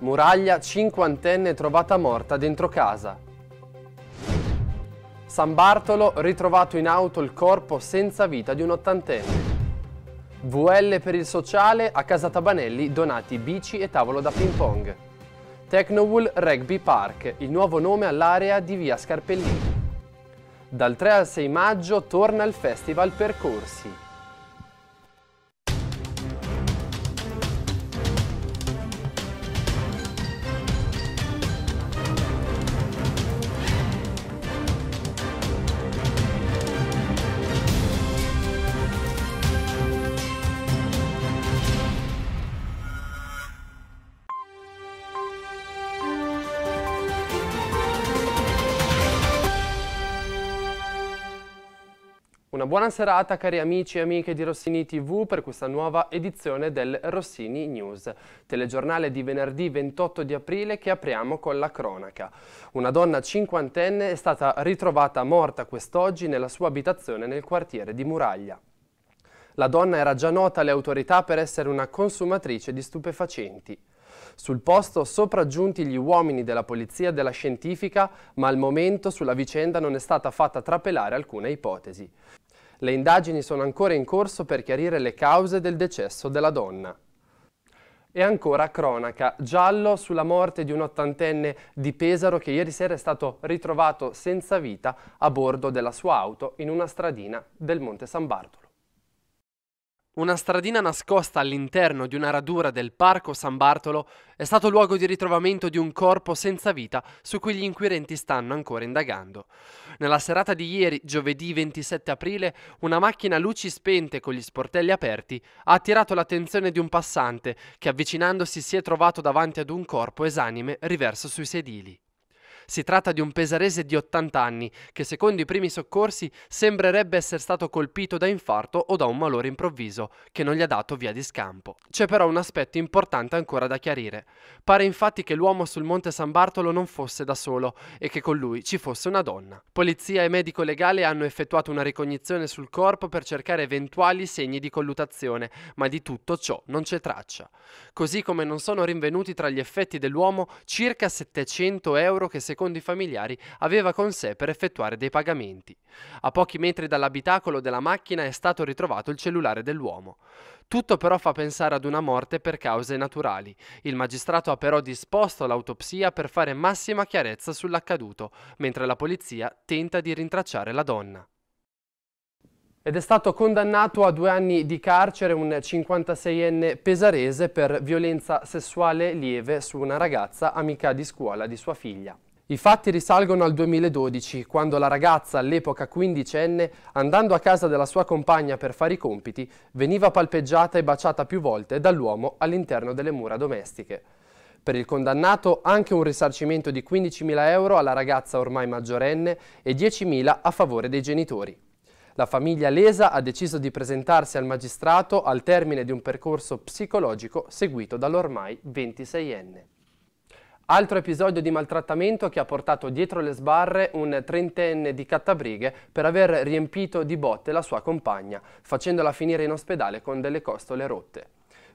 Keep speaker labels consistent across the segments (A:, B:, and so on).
A: Muraglia, cinquantenne trovata morta dentro casa. San Bartolo, ritrovato in auto il corpo senza vita di un ottantenne. VL per il sociale, a Casa Tabanelli donati bici e tavolo da ping pong. Technowool Rugby Park, il nuovo nome all'area di via Scarpellini. Dal 3 al 6 maggio torna il Festival Percorsi. buona serata cari amici e amiche di Rossini TV per questa nuova edizione del Rossini News, telegiornale di venerdì 28 di aprile che apriamo con la cronaca. Una donna cinquantenne è stata ritrovata morta quest'oggi nella sua abitazione nel quartiere di Muraglia. La donna era già nota alle autorità per essere una consumatrice di stupefacenti. Sul posto sopraggiunti gli uomini della polizia della scientifica, ma al momento sulla vicenda non è stata fatta trapelare alcuna ipotesi. Le indagini sono ancora in corso per chiarire le cause del decesso della donna. E ancora cronaca, giallo sulla morte di un ottantenne di Pesaro che ieri sera è stato ritrovato senza vita a bordo della sua auto in una stradina del Monte San Bartolo una stradina nascosta all'interno di una radura del parco San Bartolo è stato luogo di ritrovamento di un corpo senza vita su cui gli inquirenti stanno ancora indagando. Nella serata di ieri, giovedì 27 aprile, una macchina a luci spente con gli sportelli aperti ha attirato l'attenzione di un passante che avvicinandosi si è trovato davanti ad un corpo esanime riverso sui sedili. Si tratta di un pesarese di 80 anni che secondo i primi soccorsi sembrerebbe essere stato colpito da infarto o da un malore improvviso che non gli ha dato via di scampo. C'è però un aspetto importante ancora da chiarire. Pare infatti che l'uomo sul monte San Bartolo non fosse da solo e che con lui ci fosse una donna. Polizia e medico legale hanno effettuato una ricognizione sul corpo per cercare eventuali segni di collutazione, ma di tutto ciò non c'è traccia. Così come non sono rinvenuti tra gli effetti dell'uomo circa 700 euro che secondo secondo i familiari aveva con sé per effettuare dei pagamenti. A pochi metri dall'abitacolo della macchina è stato ritrovato il cellulare dell'uomo. Tutto però fa pensare ad una morte per cause naturali. Il magistrato ha però disposto l'autopsia per fare massima chiarezza sull'accaduto, mentre la polizia tenta di rintracciare la donna ed è stato condannato a due anni di carcere un 56enne pesarese per violenza sessuale lieve su una ragazza amica di scuola di sua figlia. I fatti risalgono al 2012, quando la ragazza, all'epoca quindicenne, andando a casa della sua compagna per fare i compiti, veniva palpeggiata e baciata più volte dall'uomo all'interno delle mura domestiche. Per il condannato anche un risarcimento di 15.000 euro alla ragazza ormai maggiorenne e 10.000 a favore dei genitori. La famiglia lesa ha deciso di presentarsi al magistrato al termine di un percorso psicologico seguito dall'ormai 26enne. Altro episodio di maltrattamento che ha portato dietro le sbarre un trentenne di Cattabrighe per aver riempito di botte la sua compagna, facendola finire in ospedale con delle costole rotte.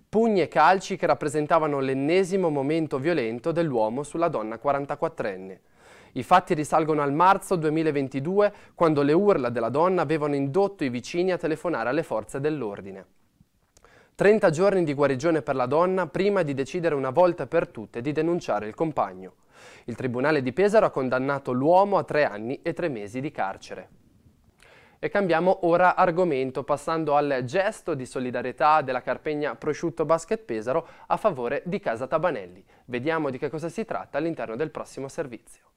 A: Pugni e calci che rappresentavano l'ennesimo momento violento dell'uomo sulla donna 44enne. I fatti risalgono al marzo 2022, quando le urla della donna avevano indotto i vicini a telefonare alle forze dell'ordine. 30 giorni di guarigione per la donna prima di decidere una volta per tutte di denunciare il compagno. Il Tribunale di Pesaro ha condannato l'uomo a tre anni e tre mesi di carcere. E cambiamo ora argomento passando al gesto di solidarietà della Carpegna Prosciutto Basket Pesaro a favore di Casa Tabanelli. Vediamo di che cosa si tratta all'interno del prossimo servizio.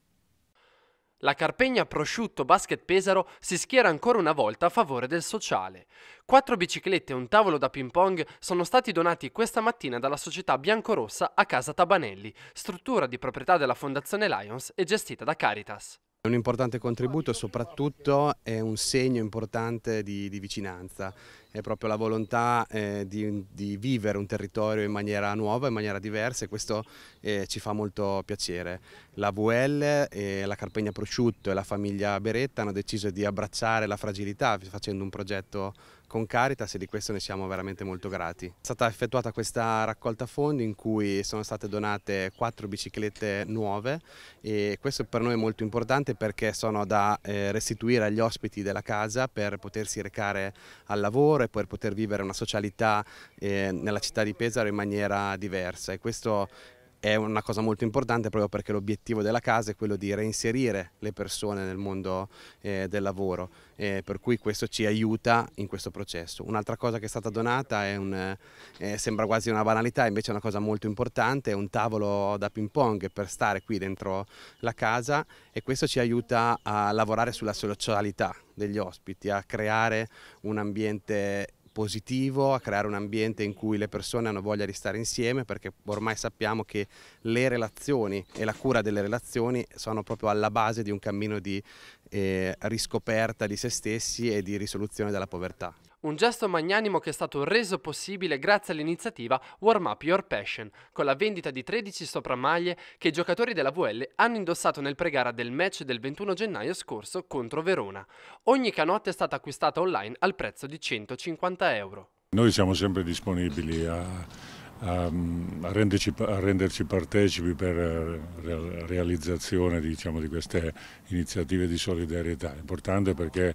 A: La Carpegna Prosciutto Basket Pesaro si schiera ancora una volta a favore del sociale. Quattro biciclette e un tavolo da ping pong sono stati donati questa mattina dalla società biancorossa a Casa Tabanelli, struttura di proprietà della Fondazione Lions e gestita da Caritas.
B: È un importante contributo e soprattutto è un segno importante di, di vicinanza, è proprio la volontà eh, di, di, vivere un territorio in maniera nuova, in maniera diversa e questo eh, ci fa molto piacere. La VL, e la Carpegna Prosciutto e la famiglia Beretta hanno deciso di abbracciare la fragilità facendo un progetto con Caritas e di questo ne siamo veramente molto grati. È stata effettuata questa raccolta fondi in cui sono state donate quattro biciclette nuove e questo per noi è molto importante perché sono da eh, restituire agli ospiti della casa per potersi recare al lavoro e per poter vivere una socialità eh, nella città di Pesaro in maniera diversa e questo è una cosa molto importante proprio perché l'obiettivo della casa è quello di reinserire le persone nel mondo eh, del lavoro, eh, per cui questo ci aiuta in questo processo. Un'altra cosa che è stata donata è un, eh, sembra quasi una banalità, invece è una cosa molto importante, è un tavolo da ping pong per stare qui dentro la casa e questo ci aiuta a lavorare sulla socialità degli ospiti, a creare un ambiente positivo, a creare un ambiente in cui le persone hanno voglia di stare insieme perché ormai sappiamo che le relazioni e la cura delle relazioni sono proprio alla base di un cammino di eh, riscoperta di se stessi e di risoluzione della povertà.
A: Un gesto magnanimo che è stato reso possibile grazie all'iniziativa Warm Up Your Passion, con la vendita di 13 sopramaglie che i giocatori della VL hanno indossato nel pregara del match del 21 gennaio scorso contro Verona. Ogni canotta è stata acquistata online al prezzo di 150 euro.
C: Noi siamo sempre disponibili a, a, a, renderci, a renderci, partecipi per eh, la realizzazione diciamo, di queste iniziative di solidarietà. Importante perché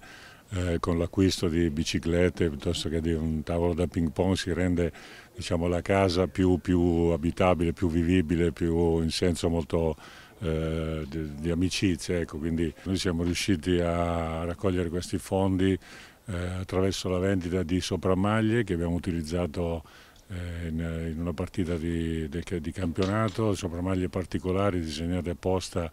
C: eh, con l'acquisto di biciclette piuttosto che di un tavolo da ping pong si rende diciamo, la casa più, più, abitabile, più vivibile, più in senso molto eh, di, di, amicizia. Ecco. Quindi noi siamo riusciti a raccogliere questi fondi eh, attraverso la vendita di sopramaglie che abbiamo utilizzato eh, in, una partita di, di, di campionato, sopramaglie particolari disegnate apposta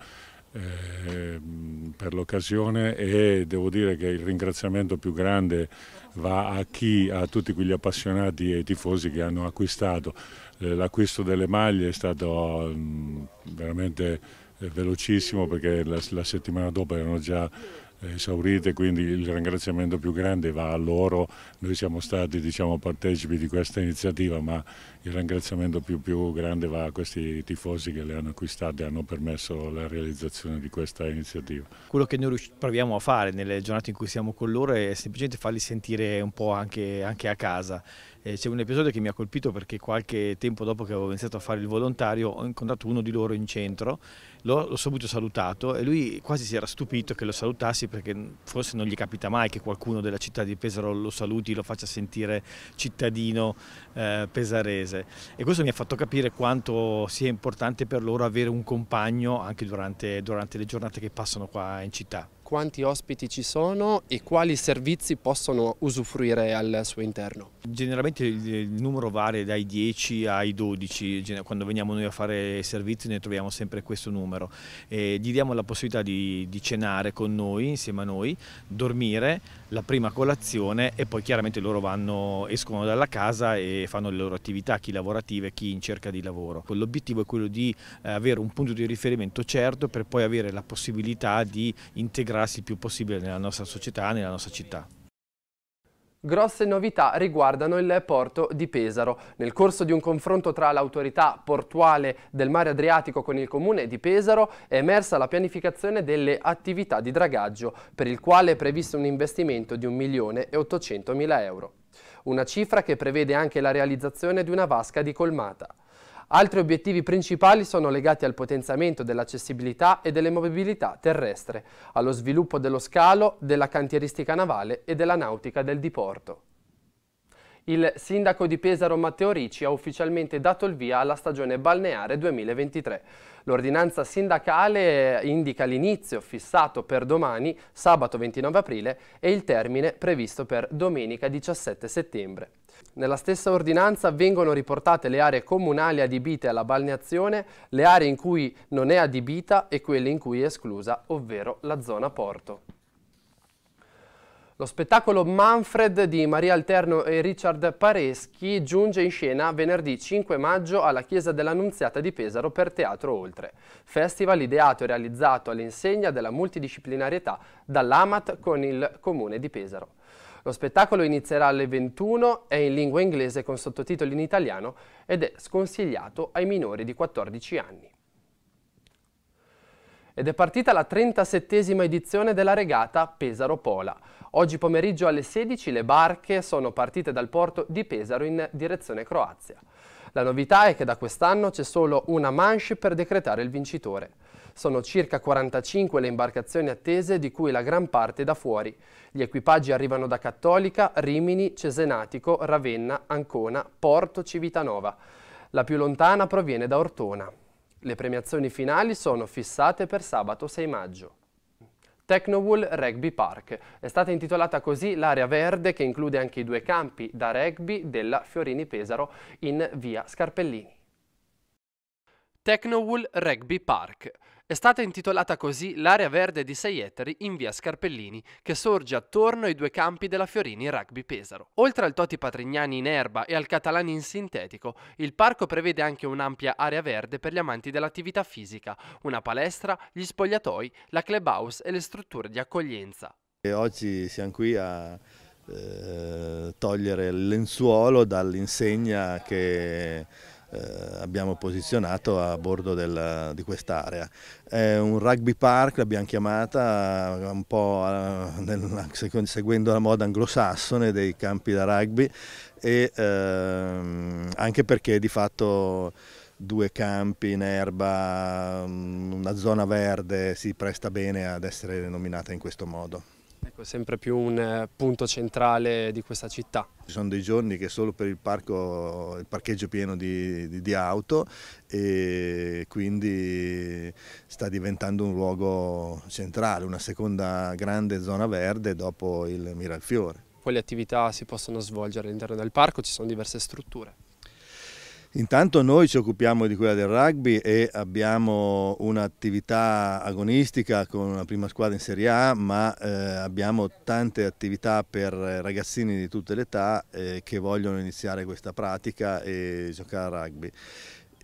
C: Ehm, per l'occasione e devo dire che il ringraziamento più grande va a chi, a tutti quegli appassionati e tifosi che hanno acquistato. Eh, l'acquisto delle maglie è stato mm, veramente eh, velocissimo perché la, la settimana dopo erano già esaurite, quindi il ringraziamento più grande va a loro. Noi siamo stati diciamo, partecipi di questa iniziativa, ma il ringraziamento più, più, grande va a questi tifosi che le hanno acquistate e hanno permesso la realizzazione di questa iniziativa.
D: Quello che noi proviamo a fare nelle giornate in cui siamo con loro è semplicemente farli sentire un po' anche, anche a casa. Eh, C'è un episodio che mi ha colpito perché qualche tempo dopo che avevo iniziato a fare il volontario ho incontrato uno di loro in centro, l'ho subito salutato e lui quasi si era stupito che lo salutassi perché forse non gli capita mai che qualcuno della città di Pesaro lo saluti, lo faccia sentire cittadino eh, pesarese paese e questo mi ha fatto capire quanto sia importante per loro avere un compagno anche durante, durante le giornate che passano qua in città quanti ospiti ci sono e quali servizi
A: possono usufruire al suo interno?
D: Generalmente il numero varia dai 10 ai 12, quando veniamo noi a fare servizi ne troviamo sempre questo numero. E gli diamo la possibilità di, di cenare con noi, insieme a noi, dormire, la prima colazione e poi chiaramente loro vanno, escono dalla casa e fanno le loro attività, chi lavorative, chi in cerca di lavoro. L'obiettivo è quello di eh, avere un punto di riferimento certo per poi avere la possibilità di integrare integrarsi il più possibile nella nostra società, nella nostra città.
A: Grosse novità riguardano il porto di Pesaro. Nel corso di un confronto tra l'autorità portuale del mare Adriatico con il comune di Pesaro è emersa la pianificazione delle attività di dragaggio, per il quale è previsto un investimento di 1.800.000 euro. Una cifra che prevede anche la realizzazione di una vasca di colmata. Altri obiettivi principali sono legati al potenziamento dell'accessibilità e delle mobilità terrestre, allo sviluppo dello scalo, della cantieristica navale e della nautica del diporto. Il sindaco di Pesaro Matteo Ricci ha ufficialmente dato il via alla stagione balneare 2023. L'ordinanza sindacale indica l'inizio fissato per domani, sabato 29 aprile, e il termine previsto per domenica 17 settembre. Nella stessa ordinanza vengono riportate le aree comunali adibite alla balneazione, le aree in cui non è adibita e quelle in cui è esclusa, ovvero la zona porto. Lo spettacolo Manfred di Maria Alterno e Richard Pareschi giunge in scena venerdì 5 maggio alla Chiesa dell'Annunziata di Pesaro per Teatro Oltre, festival ideato e realizzato all'insegna della multidisciplinarietà dall'AMAT con il Comune di Pesaro. Lo spettacolo inizierà alle 21, è in lingua inglese con sottotitoli in italiano ed è sconsigliato ai minori di 14 anni. Ed è partita la 37esima edizione della regata Pesaro-Pola. Oggi pomeriggio alle 16 le barche sono partite dal porto di Pesaro in direzione Croazia. La novità è che da quest'anno c'è solo una manche per decretare il vincitore. Sono circa 45 le imbarcazioni attese, di cui la gran parte da fuori. Gli equipaggi arrivano da Cattolica, Rimini, Cesenatico, Ravenna, Ancona, Porto, Civitanova. La più lontana proviene da Ortona. Le premiazioni finali sono fissate per sabato 6 maggio. Technowool Rugby Park. È stata intitolata così l'area verde che include anche i due campi da rugby della Fiorini Pesaro in via Scarpellini. Technowool Rugby Park è stata intitolata così l'area verde di 6 ettari in via Scarpellini, che sorge attorno ai due campi della Fiorini Rugby Pesaro. Oltre al Toti Patrignani in erba e al Catalani in sintetico, il parco prevede anche un'ampia area verde per gli amanti dell'attività fisica, una palestra, gli spogliatoi, la clubhouse e le strutture di accoglienza.
E: E oggi siamo qui a eh, togliere il lenzuolo dall'insegna che eh, abbiamo posizionato a bordo del, di quest'area. È un rugby park, l'abbiamo chiamata eh, un po' nel, seguendo la moda anglosassone dei campi da rugby e ehm, anche perché di fatto due campi in erba, mm, una zona verde si presta bene ad essere nominata in questo modo.
A: Ecco, sempre più un eh, punto centrale di questa città.
E: Ci sono dei giorni che solo per il, parco, il parcheggio è pieno di, di, di auto e quindi sta diventando un luogo centrale, una seconda grande zona verde dopo il Miralfiore.
A: Quali attività si possono svolgere all'interno del parco? Ci sono diverse strutture.
E: Intanto noi ci occupiamo di quella del rugby e abbiamo un'attività agonistica con una prima squadra in Serie A, ma eh, abbiamo tante attività per eh, ragazzini di tutte le età eh, che vogliono iniziare questa pratica e giocare a rugby.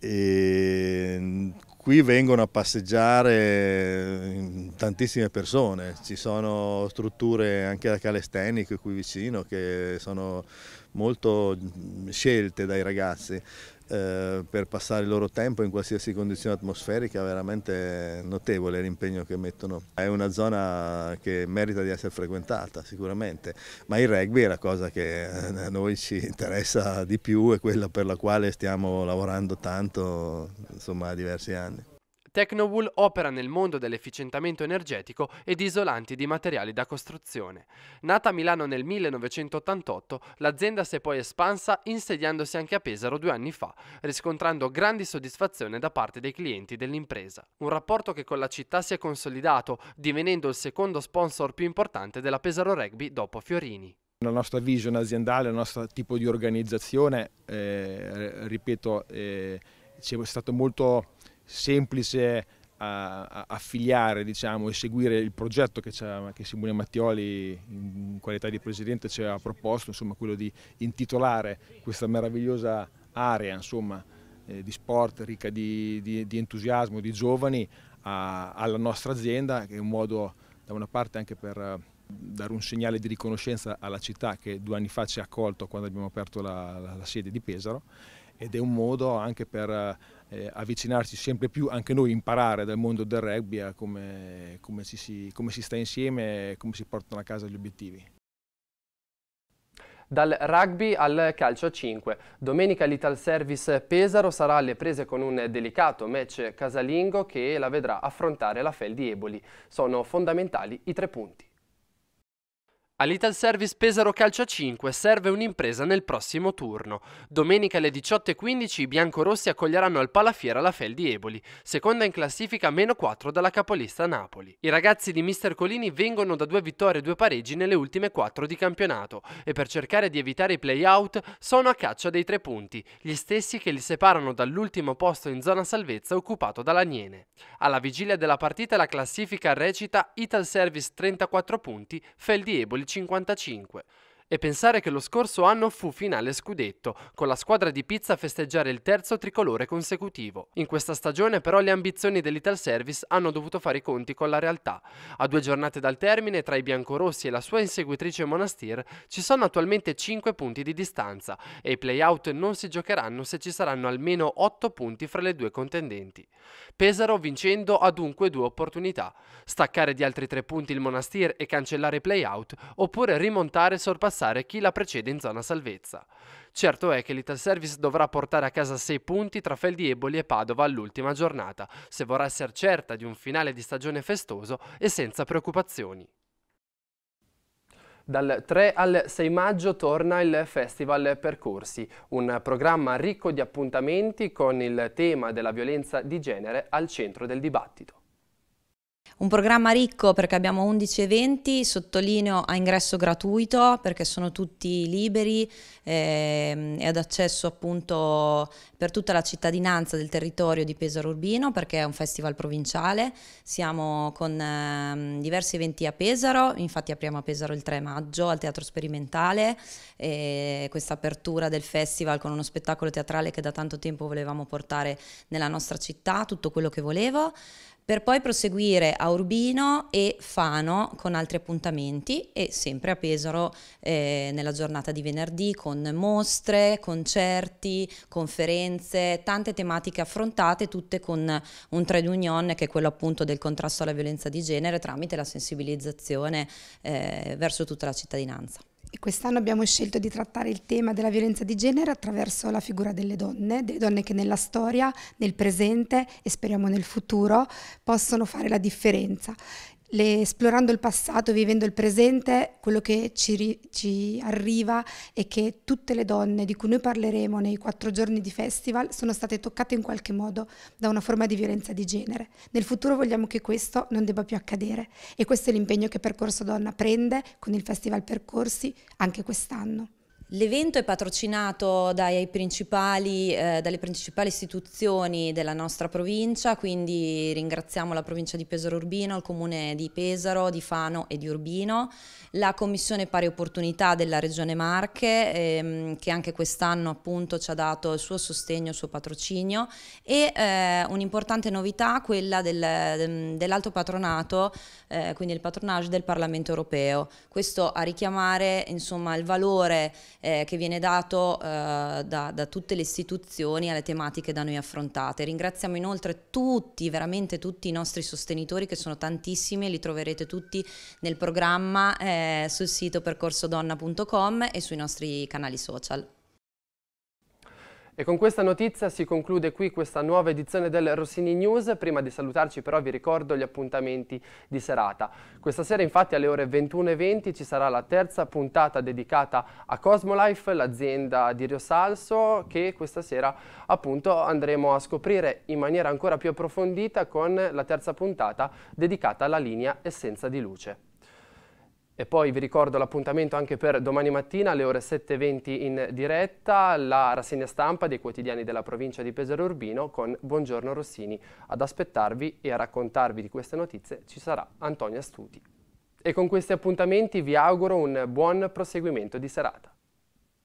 E: E ehm, qui vengono a passeggiare mm, tantissime persone, ci sono strutture anche da calestenico qui vicino che sono molto mm, scelte dai ragazzi. Eh, per passare il loro tempo in qualsiasi condizione atmosferica, veramente notevole l'impegno che mettono. È una zona che merita di essere frequentata sicuramente, ma il rugby è la cosa che eh, a noi ci interessa di più e quella per la quale stiamo lavorando tanto insomma, da diversi anni.
A: Tecnowool opera nel mondo dell'efficientamento energetico ed isolanti di materiali da costruzione. Nata a Milano nel 1988, l'azienda si è poi espansa insediandosi anche a Pesaro due anni fa, riscontrando grandi soddisfazioni da parte dei clienti dell'impresa. Un rapporto che con la città si è consolidato, divenendo il secondo sponsor più importante della Pesaro Rugby dopo Fiorini
D: la nostra visione aziendale, il nostro tipo di organizzazione, eh, ripeto, eh, ci è stato molto semplice eh, affiliare diciamo, e seguire il progetto che, che Simone Mattioli in qualità di presidente ci ha proposto, insomma, quello di intitolare questa meravigliosa area insomma, eh, di sport ricca di, di, di entusiasmo, di giovani a, alla nostra azienda che è un modo da una parte anche per eh, dare un segnale di riconoscenza alla città che due anni fa ci ha accolto quando abbiamo aperto la, la, la sede di Pesaro ed è un modo anche per eh, avvicinarci sempre più, anche noi imparare dal mondo del rugby a come, come, si, si, come si sta insieme e come si portano a casa gli obiettivi.
A: Dal rugby al calcio a 5. Domenica l'Ital Service Pesaro sarà alle prese con un delicato match casalingo che la vedrà affrontare la Fel di Eboli. Sono fondamentali i tre punti. Service Pesaro Calcia 5 serve un'impresa nel prossimo turno. Domenica alle 18.15 i biancorossi accoglieranno al Palafiera la Fel di Eboli, seconda in classifica meno 4 dalla capolista Napoli. I ragazzi di Mister Colini vengono da due vittorie e due pareggi nelle ultime 4 di campionato e per cercare di evitare i play-out sono a caccia dei tre punti, gli stessi che li separano dall'ultimo posto in zona salvezza occupato dall'Aniene. Alla vigilia della partita la classifica recita Ital Service 34 punti, Fel di Eboli 55 e pensare che lo scorso anno fu finale scudetto, con la squadra di Pizza a festeggiare il terzo tricolore consecutivo. In questa stagione però le ambizioni dell'Ital Service hanno dovuto fare i conti con la realtà. A due giornate dal termine, tra i biancorossi e la sua inseguitrice Monastir, ci sono attualmente 5 punti di distanza e i play-out non si giocheranno se ci saranno almeno 8 punti fra le due contendenti. Pesaro vincendo ha dunque due opportunità, staccare di altri 3 punti il Monastir e cancellare i play-out, oppure rimontare e sorpassare passare chi la precede in zona salvezza. Certo è che l'Ital Service dovrà portare a casa 6 punti tra Eboli e Padova all'ultima giornata, se vorrà essere certa di un finale di stagione festoso e senza preoccupazioni. Dal 3 al 6 maggio torna il Festival Percorsi, un programma ricco di appuntamenti con il tema della violenza di genere al centro del dibattito.
F: Un programma ricco perché abbiamo 11 eventi, sottolineo a ingresso gratuito perché sono tutti liberi ehm, e ad accesso appunto per tutta la cittadinanza del territorio di Pesaro Urbino perché è un festival provinciale. Siamo con ehm, diversi eventi a Pesaro, infatti apriamo a Pesaro il 3 maggio al Teatro Sperimentale, eh, questa apertura del festival con uno spettacolo teatrale che da tanto tempo volevamo portare nella nostra città, tutto quello che volevo per poi proseguire a Urbino e Fano con altri appuntamenti e sempre a Pesaro eh, nella giornata di venerdì con mostre, concerti, conferenze, tante tematiche affrontate, tutte con un trade union che è quello appunto del contrasto alla violenza di genere tramite la sensibilizzazione eh, verso tutta la cittadinanza. Quest'anno abbiamo scelto di trattare il tema della violenza di genere attraverso la figura delle donne, delle donne che nella storia, nel presente e speriamo nel futuro possono fare la differenza le, esplorando il passato, vivendo il presente, quello che ci, ci arriva è che tutte le donne di cui noi parleremo nei quattro giorni di festival sono state toccate in qualche modo da una forma di violenza di genere. Nel futuro vogliamo che questo non debba più accadere e questo è l'impegno che Percorso Donna prende con il Festival Percorsi anche quest'anno. L'evento è patrocinato dai principali, eh, dalle principali istituzioni della nostra provincia, quindi ringraziamo la provincia di Pesaro Urbino, il comune di Pesaro, di Fano e di Urbino, la Commissione Pari Opportunità della Regione Marche, ehm, che anche quest'anno appunto ci ha dato il suo sostegno, il suo patrocinio e eh, un'importante novità quella del, dell'alto patronato, eh, quindi il patronage del Parlamento Europeo. Questo a richiamare insomma il valore eh, che viene dato eh, da, da, tutte le istituzioni alle tematiche da noi affrontate. Ringraziamo inoltre tutti, veramente tutti i nostri sostenitori che sono tantissimi li troverete tutti nel programma eh, sul sito percorsodonna.com e sui nostri canali social. E con questa notizia
A: si conclude qui questa nuova edizione del Rossini News. Prima di salutarci però vi ricordo gli appuntamenti di serata. Questa sera infatti alle ore 21.20 ci sarà la terza puntata dedicata a Cosmolife, l'azienda di Rio Salso, che questa sera appunto andremo a scoprire in maniera ancora più approfondita con la terza puntata dedicata alla linea Essenza di Luce. E poi vi ricordo l'appuntamento anche per domani mattina alle ore 7.20 in diretta, la rassegna stampa dei quotidiani della provincia di Pesaro Urbino con Buongiorno Rossini. Ad aspettarvi e a raccontarvi di queste notizie ci sarà Antonia Stuti. E con questi appuntamenti vi auguro un buon proseguimento di serata.